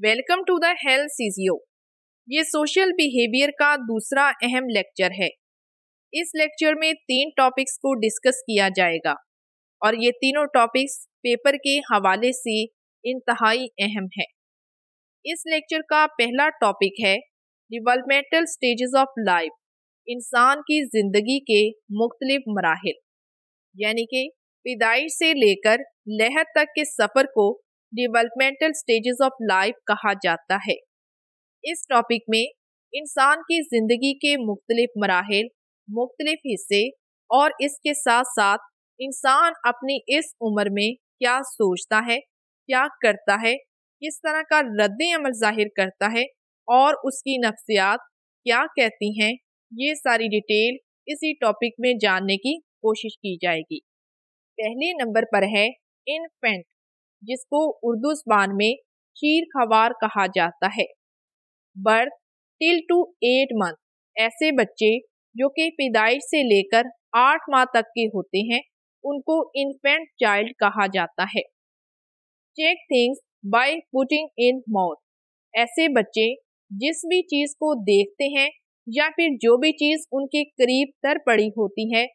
Welcome to the health CGO ये social behaviour का दूसरा अहम लेक्चर है इस लेक्चर में तीन टॉपिक्स को डिस्कस किया जाएगा और ये तीनों टॉपिक्स पेपर के हवाले से इंतहाई अहम है इस लेक्चर का पहला टॉपिक है डिवेलपमेंटल स्टेजेस ऑफ लाइफ इंसान की ज़िंदगी के मुख्तलिफ मराहल यानी कि पैदाइश से लेकर लहर तक के सफ़र को डिवेलपमेंटल स्टेजेस ऑफ लाइफ कहा जाता है इस टॉपिक में इंसान की ज़िंदगी के मुख्तलिफ मराहल मुख्तलिफ हिस्से और इसके साथ साथ इंसान अपनी इस उम्र में क्या सोचता है क्या करता है किस तरह का रद्द अमल जाहिर करता है और उसकी नफ्सियात क्या कहती हैं ये सारी डिटेल इसी टॉपिक में जानने की कोशिश की जाएगी पहले नंबर पर है इन्फेंट जिसको उर्दू जबान में खीर खवार कहा जाता है birth till to eight month ऐसे बच्चे जो कि पैदाइश से लेकर आठ माह तक के होते हैं उनको इन्फेंट चाइल्ड कहा जाता है check things by putting in mouth ऐसे बच्चे जिस भी चीज को देखते हैं या फिर जो भी चीज उनके करीब तर पड़ी होती है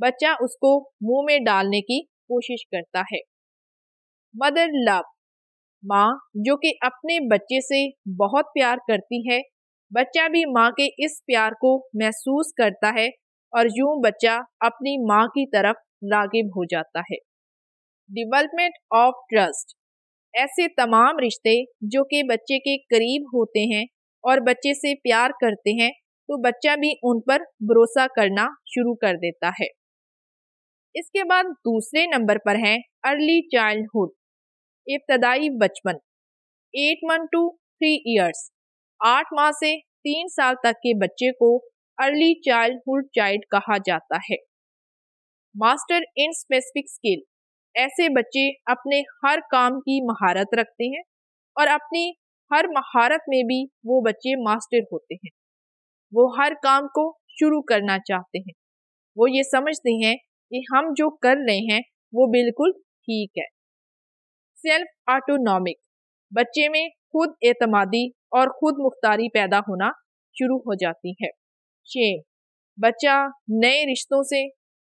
बच्चा उसको मुंह में डालने की कोशिश करता है मदर लव माँ जो कि अपने बच्चे से बहुत प्यार करती है बच्चा भी माँ के इस प्यार को महसूस करता है और यूं बच्चा अपनी माँ की तरफ रागिब हो जाता है डिवेलपमेंट ऑफ ट्रस्ट ऐसे तमाम रिश्ते जो कि बच्चे के करीब होते हैं और बच्चे से प्यार करते हैं तो बच्चा भी उन पर भरोसा करना शुरू कर देता है इसके बाद दूसरे नंबर पर है अर्ली चाइल्डहुड इब्तदाई बचपन eight month to three years आठ माह से तीन साल तक के बच्चे को अर्ली चाइल्डहुड चाइल्ड कहा जाता है मास्टर इन स्पेसिफिक स्किल ऐसे बच्चे अपने हर काम की महारत रखते हैं और अपनी हर महारत में भी वो बच्चे मास्टर होते हैं वो हर काम को शुरू करना चाहते हैं वो ये समझते हैं कि हम जो कर रहे हैं वो बिल्कुल ठीक है सेल्फ ऑटोनॉमिक बच्चे में खुद एतमादी और खुद मुख्तारी पैदा होना शुरू हो जाती है शेम बच्चा नए रिश्तों से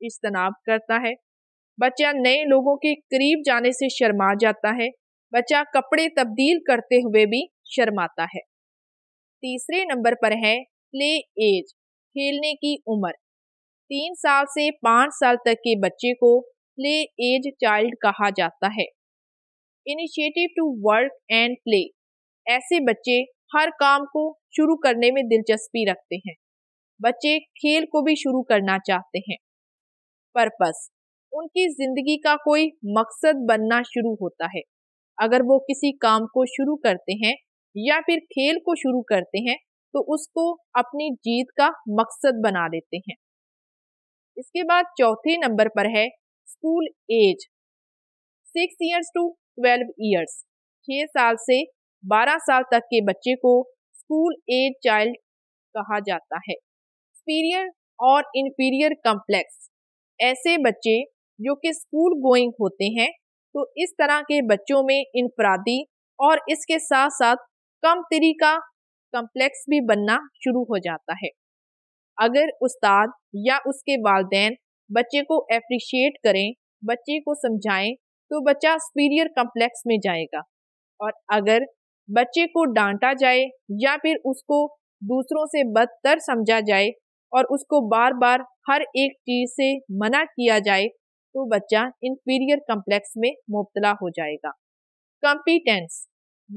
इज्तनाब करता है बच्चा नए लोगों के करीब जाने से शर्मा जाता है बच्चा कपड़े तब्दील करते हुए भी शर्माता है तीसरे नंबर पर है प्ले एज खेलने की उम्र तीन साल से पाँच साल तक के बच्चे को प्ले एज चाइल्ड कहा जाता है initiative to work and play ऐसे बच्चे हर काम को शुरू करने में दिलचस्पी रखते हैं बच्चे खेल को भी शुरू करना चाहते हैं पर्पस उनकी जिंदगी का कोई मकसद बनना शुरू होता है अगर वो किसी काम को शुरू करते हैं या फिर खेल को शुरू करते हैं तो उसको अपनी जीत का मकसद बना लेते हैं इसके बाद चौथे नंबर पर है school age six years to twelve years छः साल से बारह साल तक के बच्चे को स्कूल एज चाइल्ड कहा जाता है सुपीरियर और इंफीरियर कम्प्लेक्स ऐसे बच्चे जो कि स्कूल गोइंग होते हैं तो इस तरह के बच्चों में इनफरादी और इसके साथ साथ कम तरी का कम्प्लेक्स भी बनना शुरू हो जाता है अगर उस्ताद या उसके वालदेन बच्चे को अप्रिशिएट करें बच्चे को समझाएं तो बच्चा सुपीरियर कम्प्लेक्स में जाएगा और अगर बच्चे को डांटा जाए या फिर उसको दूसरों से बदतर समझा जाए और उसको बार बार हर एक चीज से मना किया जाए तो बच्चा इंफीरियर कम्प्लेक्स में मुबतला हो जाएगा कॉम्पिटेंस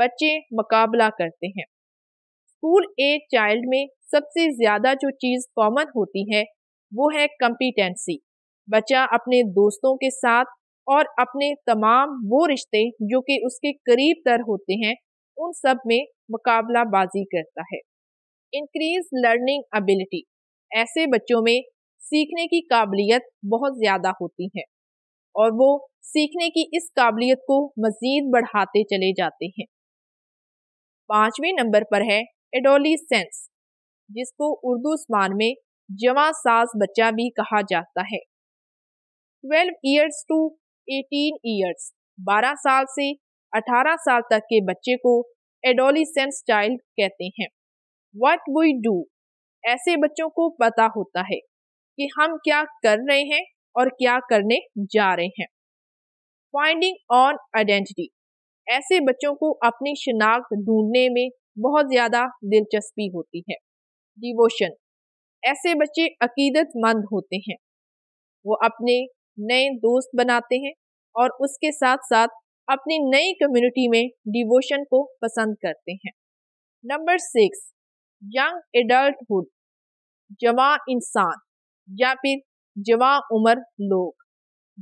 बच्चे मुकाबला करते हैं स्कूल एज चाइल्ड में सबसे ज्यादा जो चीज कॉमन होती है वो है कॉम्पिटेंसी बच्चा अपने दोस्तों के साथ और अपने तमाम वो रिश्ते जो कि उसके करीब तर होते हैं उन सब में मुकाबलाबाजी करता है इंक्रीज लर्निंग एबिलिटी ऐसे बच्चों में सीखने की काबिलियत बहुत ज़्यादा होती है और वो सीखने की इस काबिलियत को मज़ीद बढ़ाते चले जाते हैं पाँचवें नंबर पर है एडोलीसेंस जिसको उर्दू जबान में जवा साज बच्चा भी कहा जाता है twelve years to eighteen years 12 साल से 18 साल तक के बच्चे को एडोलिसेंस चाइल्ड कहते हैं वट वी डू ऐसे बच्चों को पता होता है कि हम क्या कर रहे हैं और क्या करने जा रहे हैं फाइंडिंग ऑन आइडेंटिटी ऐसे बच्चों को अपनी शिनाख्त ढूंढने में बहुत ज़्यादा दिलचस्पी होती है डिवोशन ऐसे बच्चे अकीदतमंद होते हैं वो अपने नए दोस्त बनाते हैं और उसके साथ साथ अपनी नई कम्युनिटी में डिवोशन को पसंद करते हैं नंबर सिक्स यंग एडल्टहुड जवा इंसान या फिर जवा उम्र लोग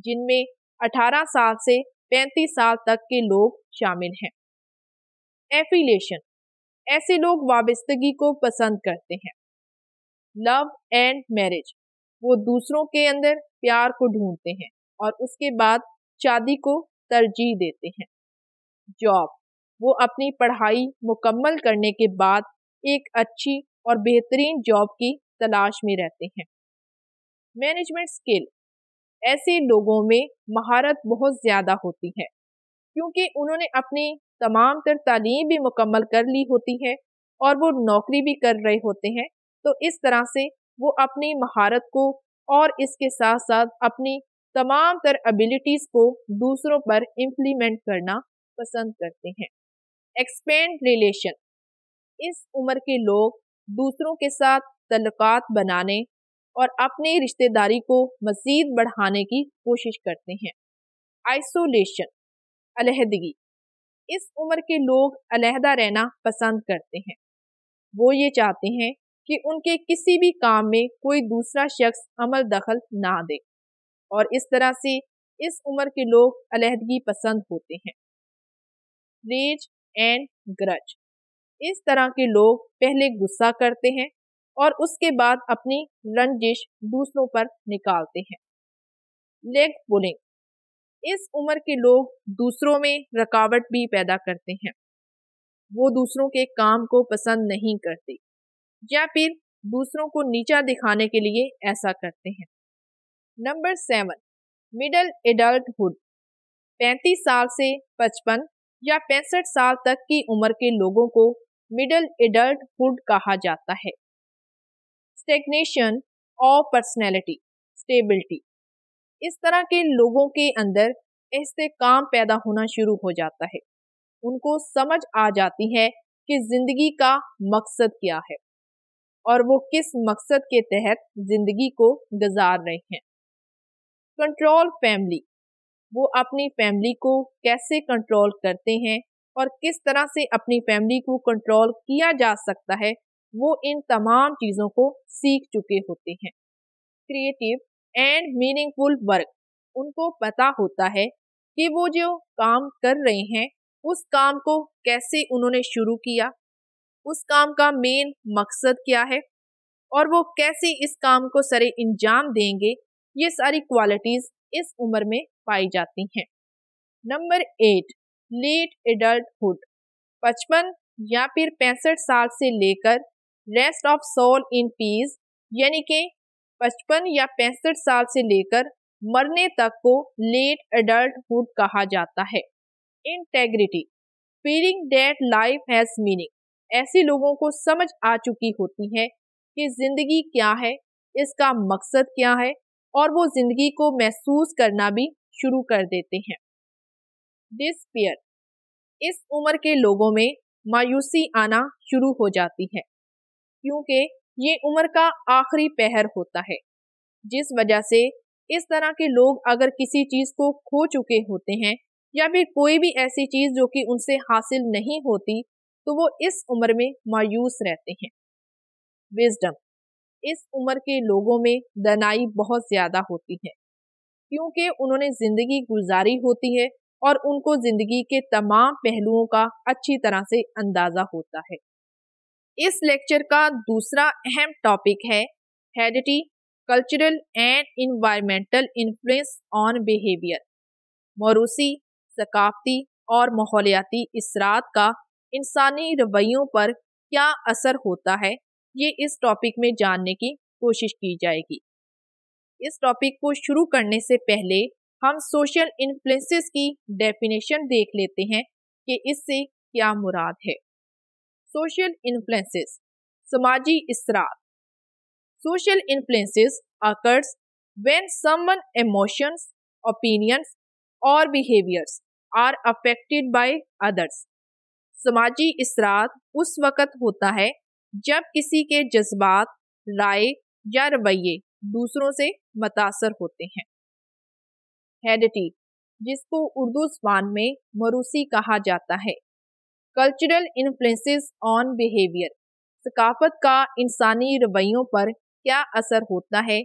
जिनमें 18 साल से 35 साल तक के लोग शामिल हैं एफिलेशन ऐसे लोग वाबस्तगी को पसंद करते हैं लव एंड मैरिज वो दूसरों के अंदर प्यार को ढूंढते हैं और उसके बाद शादी को तरजीह देते हैं जॉब वो अपनी पढ़ाई मुकम्मल करने के बाद एक अच्छी और बेहतरीन जॉब की तलाश में रहते हैं मैनेजमेंट स्किल ऐसे लोगों में महारत बहुत ज़्यादा होती है क्योंकि उन्होंने अपनी तमाम तर तालीम भी मुकम्मल कर ली होती है और वो नौकरी भी कर रहे होते हैं तो इस तरह से वो अपनी महारत को और इसके साथ साथ अपनी तमाम तर एबिलिटीज को दूसरों पर इम्प्लीमेंट करना पसंद करते हैं एक्सपेंड रिलेशन इस उम्र के लोग दूसरों के साथ तलकात बनाने और अपनी रिश्तेदारी को मज़ीद बढ़ाने की कोशिश करते हैं आइसोलेशन अलहदगी इस उम्र के लोग अलहदा रहना पसंद करते हैं वो ये चाहते हैं कि उनके किसी भी काम में कोई दूसरा शख्स अमल दखल ना दे और इस तरह से इस उम्र के लोग अलहदगी पसंद होते हैं रेज एंड ग्रज इस तरह के लोग पहले गुस्सा करते हैं और उसके बाद अपनी रंजिश दूसरों पर निकालते हैं लेग पुलिंग इस उम्र के लोग दूसरों में रकावट भी पैदा करते हैं वो दूसरों के काम को पसंद नहीं करते या फिर दूसरों को नीचा दिखाने के लिए ऐसा करते हैं नंबर सेवन मिडल एडल्टुड पैंतीस साल से पचपन या पैंसठ साल तक की उम्र के लोगों को मिडल एडल्टुड कहा जाता है स्टेग्नेशन और पर्सनैलिटी स्टेबिलिटी इस तरह के लोगों के अंदर ऐसे काम पैदा होना शुरू हो जाता है उनको समझ आ जाती है कि जिंदगी का मकसद क्या है और वो किस मकसद के तहत जिंदगी को गुजार रहे हैं कंट्रोल फैमिली वो अपनी फैमिली को कैसे कंट्रोल करते हैं और किस तरह से अपनी फैमिली को कंट्रोल किया जा सकता है वो इन तमाम चीज़ों को सीख चुके होते हैं क्रिएटिव एंड मीनिंगफुल वर्क उनको पता होता है कि वो जो काम कर रहे हैं उस काम को कैसे उन्होंने शुरू किया उस काम का मेन मकसद क्या है और वो कैसे इस काम को सरे इंजाम देंगे ये सारी क्वालिटीज इस उम्र में पाई जाती हैं नंबर एट लेट एडल्टहुड पचपन या फिर पैंसठ साल से लेकर rest of soul in peace यानी कि पचपन या पैंसठ साल से लेकर मरने तक को लेट एडल्टहुड कहा जाता है integrity feeling that life has meaning ऐसे लोगों को समझ आ चुकी होती है कि जिंदगी क्या है इसका मकसद क्या है और वो जिंदगी को महसूस करना भी शुरू कर देते हैं डिस्पियर इस उम्र के लोगों में मायूसी आना शुरू हो जाती है क्योंकि ये उम्र का आखिरी पहर होता है जिस वजह से इस तरह के लोग अगर किसी चीज़ को खो चुके होते हैं या फिर कोई भी ऐसी चीज़ जो कि उनसे हासिल नहीं होती तो वो इस उम्र में मायूस रहते हैं विजडम इस उम्र के लोगों में दनाई बहुत ज़्यादा होती है क्योंकि उन्होंने ज़िंदगी गुजारी होती है और उनको ज़िंदगी के तमाम पहलुओं का अच्छी तरह से अंदाज़ा होता है इस लेक्चर का दूसरा अहम टॉपिक है heredity cultural and environmental influence on behaviour मौरूसी सकाफती और माहौलियाती इसरात का इंसानी रवैयों पर क्या असर होता है ये इस टॉपिक में जानने की कोशिश की जाएगी इस टॉपिक को शुरू करने से पहले हम सोशल इन्फ्लुएंसेस की डेफिनेशन देख लेते हैं कि इससे क्या मुराद है सोशल इन्फ्लुएंसेस समाजी इसरार social influences occurs when someone emotions opinions और behaviours are affected by others समाजी इसरात उस वक़्त होता है जब किसी के जज्बात राय या रवैये दूसरों से मुतासर होते हैं हेडिटी जिसको उर्दू जबान में मरूसी कहा जाता है कल्चरल इन्फ्लुएंसेस ऑन बिहेवियर सकाफत का इंसानी रवैयों पर क्या असर होता है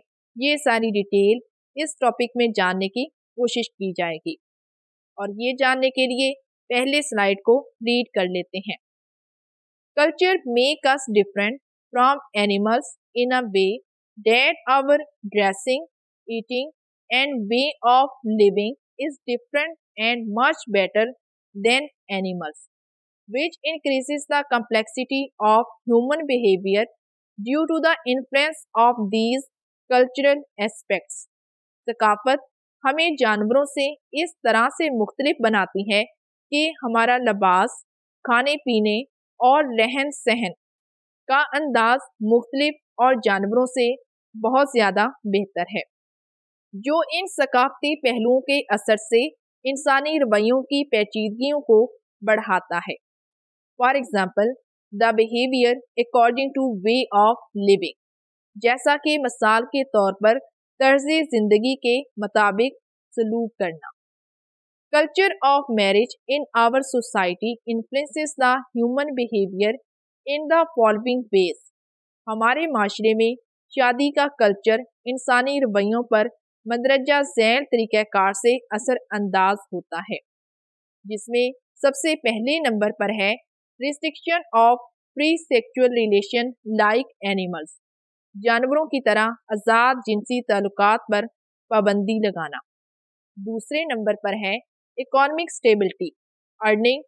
ये सारी डिटेल इस टॉपिक में जानने की कोशिश की जाएगी और ये जानने के लिए पहले स्लाइड को रीड कर लेते हैं culture make us different from animals in a way that our dressing eating and way of living is different and much better than animals which increases the complexity of human behaviour due to the influence of these cultural aspects सकाफत हमें जानवरों से इस तरह से मुख्तलिफ बनाती है कि हमारा लबास खाने पीने और रहन सहन का अंदाज मुख्तलिफ और जानवरों से बहुत ज़्यादा बेहतर है जो इन सकाफती पहलुओं के असर से इंसानी रवैयों की पेचीदगियों को बढ़ाता है for example the behaviour according to way of living जैसा कि मिसाल के तौर पर तर्ज ज़िंदगी के मुताबिक सलूक करना culture of marriage in our society influences the human behaviour in the following ways हमारे माशरे में शादी का कल्चर इंसानी रवैयों पर मंदरजा जैल तरीक़ार से असरअंदाज होता है जिसमें सबसे पहले नंबर पर है restriction of pre sexual relation like animals जानवरों की तरह आज़ाद जिनसी ताल्लुकात पर पाबंदी लगाना दूसरे नंबर पर है economic stability earning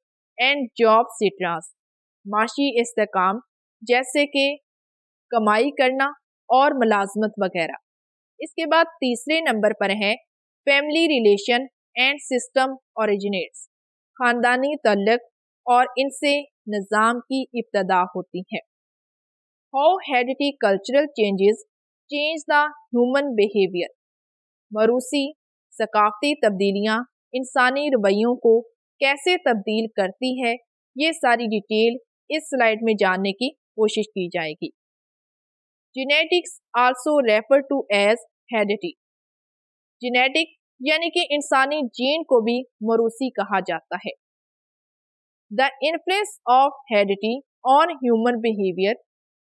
and job सीट्रांस माशी इस जैसे कि कमाई करना और मुलाजमत वगैरह इसके बाद तीसरे नंबर पर है family relation and system originates ख़ानदानी तल्लक और इनसे निज़ाम की इब्तदा होती है how heredity cultural changes change the human behaviour मरूसी सकाफती तब्दीलियाँ इंसानी रवैयों को कैसे तब्दील करती है ये सारी डिटेल इस स्लाइड में जानने की कोशिश की जाएगी genetics also refer to as heredity genetic यानी कि इंसानी जीन को भी मरूसी कहा जाता है the influence of heredity on human behaviour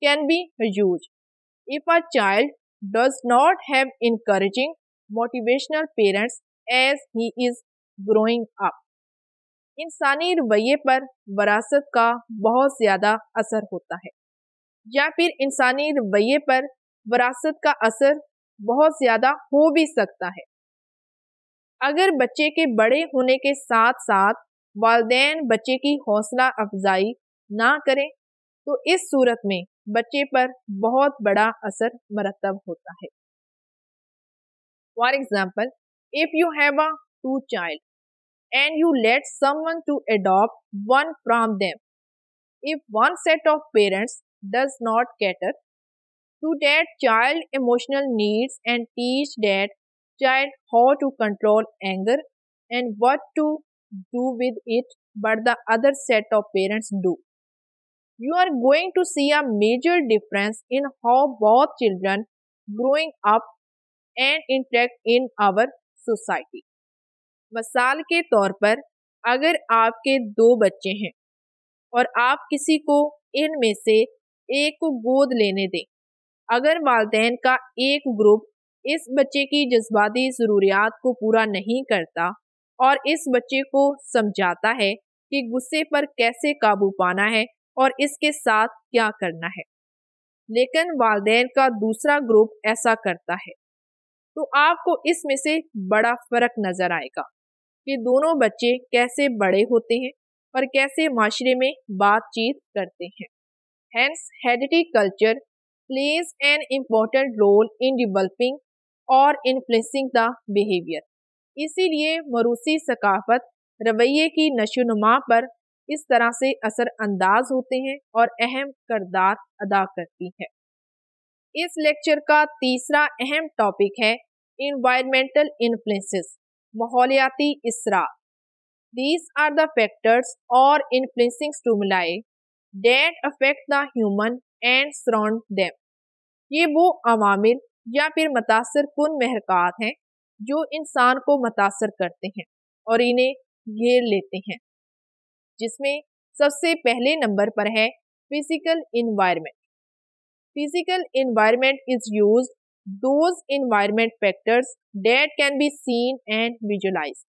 can be use if a child does not have encouraging motivational parents as he is growing up इंसानी रवैये पर वरासत का बहुत ज़्यादा असर होता है या फिर इंसानी रवैये पर वरासत का असर बहुत ज़्यादा हो भी सकता है अगर बच्चे के बड़े होने के साथ साथ वालदेन बच्चे की हौसला अफजाई ना करें तो इस सूरत में बच्चे पर बहुत बड़ा असर मरतब होता है for example if you have a two child and you let someone to adopt one from them. If one set of parents does not cater to that child emotional needs and teach that child how to control anger and what to do with it, but the other set of parents do. You are going to see a major difference in how both children growing up and interact in our society. मसाल के तौर पर अगर आपके दो बच्चे हैं और आप किसी को इनमें से एक को गोद लेने दें अगर वालदेन का एक ग्रुप इस बच्चे की जज्बाती ज़रूरियात को पूरा नहीं करता और इस बच्चे को समझाता है कि गुस्से पर कैसे काबू पाना है और इसके साथ क्या करना है लेकिन वालदेन का दूसरा ग्रुप ऐसा करता है तो आपको इसमें से बड़ा फर्क नजर आएगा कि दोनों बच्चे कैसे बड़े होते हैं और कैसे माशरे में बातचीत करते हैं hence heredity culture plays an important role in developing और इन्फ्लुसिंग द बिहेवियर इसीलिए मरूसी सकाफत रवैये की नशोनुमा पर इस तरह से असर अंदाज होते हैं और अहम करदार अदा करती है इस लेक्चर का तीसरा अहम टॉपिक है इन्वायरमेंटल इन्फ्लुंसेस माहौलियाती इसरा दीज आर द फैक्टर्स और influencing stimuli that affect the human and surround them ये वो अवामिल या फिर मुतासर कन महरक़ात हैं जो इंसान को मुतासर करते हैं और इन्हें घेर लेते हैं जिसमें सबसे पहले नंबर पर है physical environment physical environment is use those environment factors that can be seen and visualized.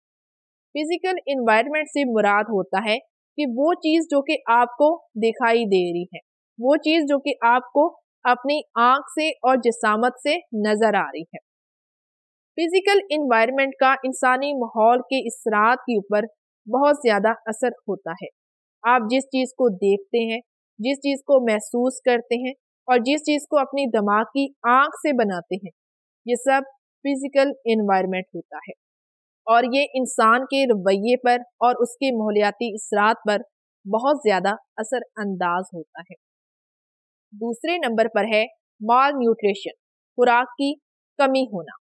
Physical environment से मुराद होता है कि वो चीज़ जो कि आपको दिखाई दे रही है वो चीज़ जो कि आपको अपनी आंख से और जिसामत से नज़र आ रही है फिजिकल इन्वायरमेंट का इंसानी माहौल के इसरात के ऊपर बहुत ज़्यादा असर होता है आप जिस चीज़ को देखते हैं जिस चीज़ को महसूस करते हैं और जिस चीज़ को अपनी दिमाग की आंख से बनाते हैं ये सब फिजिकल एनवायरनमेंट होता है और ये इंसान के रवैये पर और उसके माहौलियाती असरात पर बहुत ज़्यादा असर अंदाज होता है दूसरे नंबर पर है माल न्यूट्रिशन खुराक की कमी होना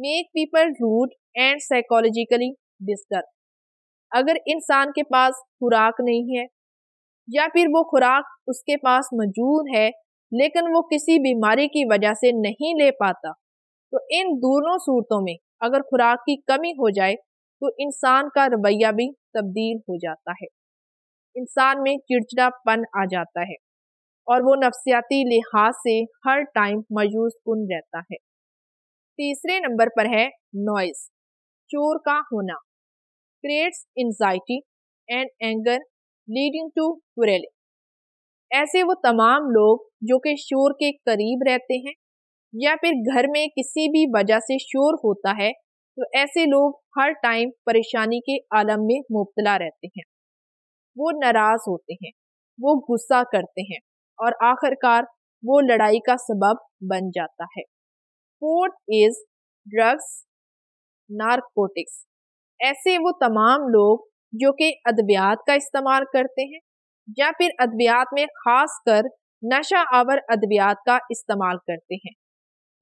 make people rude and psychologically disturb अगर इंसान के पास खुराक नहीं है या फिर वो खुराक उसके पास मौजूद है लेकिन वो किसी बीमारी की वजह से नहीं ले पाता तो इन दोनों सूरतों में अगर खुराक की कमी हो जाए तो इंसान का रवैया भी तब्दील हो जाता है इंसान में चिड़चिड़ापन आ जाता है और वो नफसियाती लिहाज से हर टाइम मायूस कन रहता है तीसरे नंबर पर है नॉइस चोर का होना creates anxiety and anger leading to quarrel ऐसे वो तमाम लोग जो कि शोर के करीब रहते हैं या फिर घर में किसी भी वजह से शोर होता है तो ऐसे लोग हर टाइम परेशानी के आलम में मुबतला रहते हैं वो नाराज होते हैं वो गुस्सा करते हैं और आखिरकार वो लड़ाई का सबब बन जाता है फोर्थ इज ड्रग्स नारकोटिक्स ऐसे वो तमाम लोग जो कि अद्वियात का इस्तेमाल करते हैं या फिर अद्वियात में खास कर नशा आवर अद्वियात का इस्तेमाल करते हैं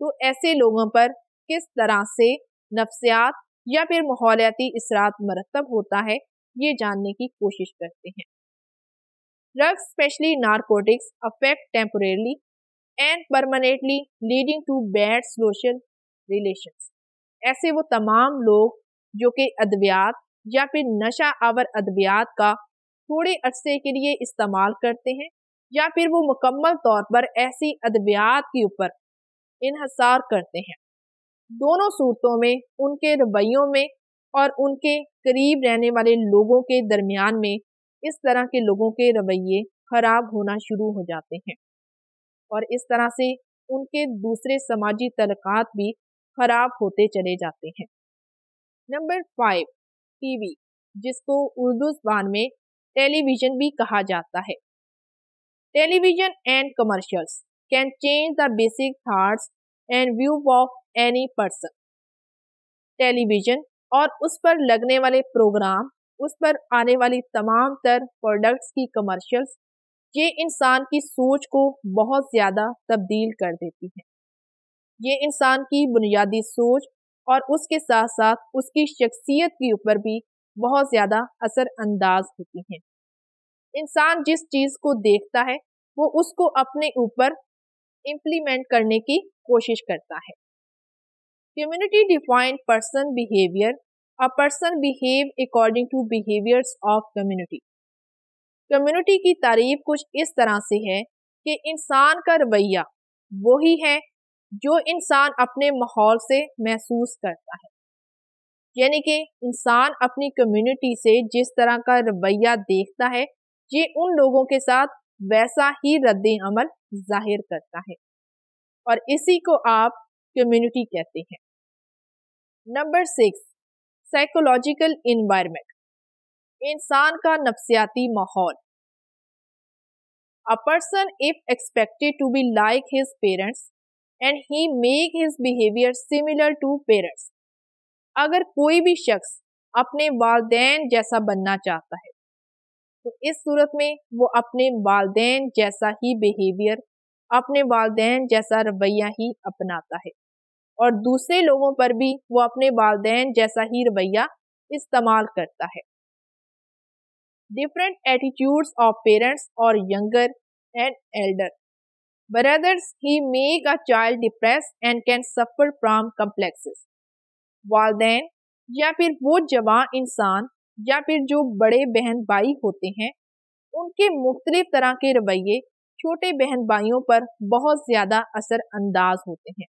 तो ऐसे लोगों पर किस तरह से नफ्सियात या फिर माहौलियाती इसरात मरतब होता है ये जानने की कोशिश करते हैं drugs specially narcotics affect temporarily and permanently leading to bad social relation ऐसे वो तमाम लोग जो कि अद्वियात या फिर नशा आवर अद्वियात का थोड़े अरसे के लिए इस्तेमाल करते हैं या फिर वो मुकम्मल तौर पर ऐसी अद्वियात के ऊपर इहसार करते हैं दोनों सूरतों में उनके रवैयों में और उनके करीब रहने वाले लोगों के दरमियान में इस तरह के लोगों के रवैये खराब होना शुरू हो जाते हैं और इस तरह से उनके दूसरे समाजी तलकात भी खराब होते चले जाते हैं नंबर फाइव टीवी जिसको उर्दू जबान में टेलीविजन भी कहा जाता है television and commercials can change the basic thoughts and view of any person television और उस पर लगने वाले प्रोग्राम उस पर आने वाली तमाम तर प्रोडक्ट्स की कमर्शियल्स ये इंसान की सोच को बहुत ज़्यादा तब्दील कर देती है ये इंसान की बुनियादी सोच और उसके साथ साथ उसकी शख्सियत के ऊपर भी बहुत ज़्यादा असरअंदाज होती हैं इंसान जिस चीज़ को देखता है वो उसको अपने ऊपर इम्प्लीमेंट करने की कोशिश करता है community defined person behaviour a person behave according to behaviors of community community की तारीफ कुछ इस तरह से है कि इंसान का रवैया वही है जो इंसान अपने माहौल से महसूस करता है यानी कि इंसान अपनी कम्युनिटी से जिस तरह का रवैया देखता है ये उन लोगों के साथ वैसा ही रद्द अमल जाहिर करता है और इसी को आप कम्युनिटी कहते हैं नंबर सिक्स साइकोलॉजिकल इन्वायरमेंट इंसान का नफसियाती माहौल a person if expected to be like his parents and he make his behaviour similar to parents अगर कोई भी शख्स अपने वालदेन जैसा बनना चाहता है तो इस सूरत में वो अपने वालदेन जैसा ही बिहेवियर अपने वालदेन जैसा रवैया ही अपनाता है और दूसरे लोगों पर भी वो अपने वालदेन जैसा ही रवैया इस्तेमाल करता है डिफरेंट एटीट्यूड्स ऑफ पेरेंट्स और younger and elder brothers he make a child depress and can suffer from complexes वालदेन या फिर वो जवान इंसान या फिर जो बड़े बहन भाई होते हैं उनके मुख्तलिफ तरह के रवैये छोटे बहन भाइयों पर बहुत ज़्यादा असर अंदाज होते हैं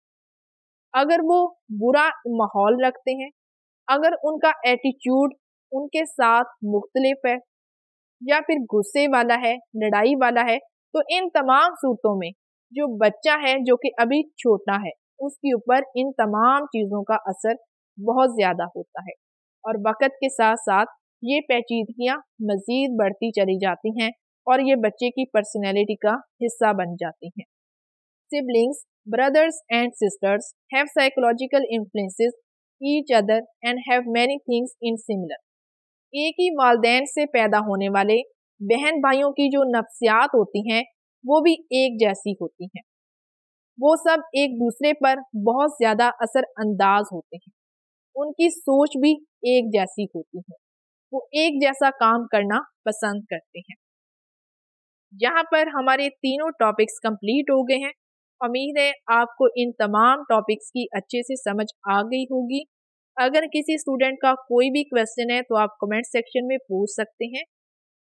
अगर वो बुरा माहौल रखते हैं अगर उनका एटीट्यूड उनके साथ मुख्तलिफ है या फिर गुस्से वाला है लड़ाई वाला है तो इन तमाम सूरतों में जो बच्चा है जो कि अभी छोटा है उसके ऊपर इन तमाम चीज़ों का असर बहुत ज़्यादा होता है और वक़्त के साथ साथ ये पेचीदगियाँ मज़ीद बढ़ती चली जाती हैं और ये बच्चे की पर्सनैलिटी का हिस्सा बन जाती हैं siblings brothers and sisters have psychological influences each other and have many things in similar एक ही वालदेन से पैदा होने वाले बहन भाइयों की जो नफ्सियात होती हैं वो भी एक जैसी होती हैं वो सब एक दूसरे पर बहुत ज़्यादा असर अंदाज होते हैं उनकी सोच भी एक जैसी होती है वो एक जैसा काम करना पसंद करते हैं यहाँ पर हमारे तीनों टॉपिक्स कंप्लीट हो गए हैं उम्मीद है आपको इन तमाम टॉपिक्स की अच्छे से समझ आ गई होगी अगर किसी स्टूडेंट का कोई भी क्वेश्चन है तो आप कमेंट सेक्शन में पूछ सकते हैं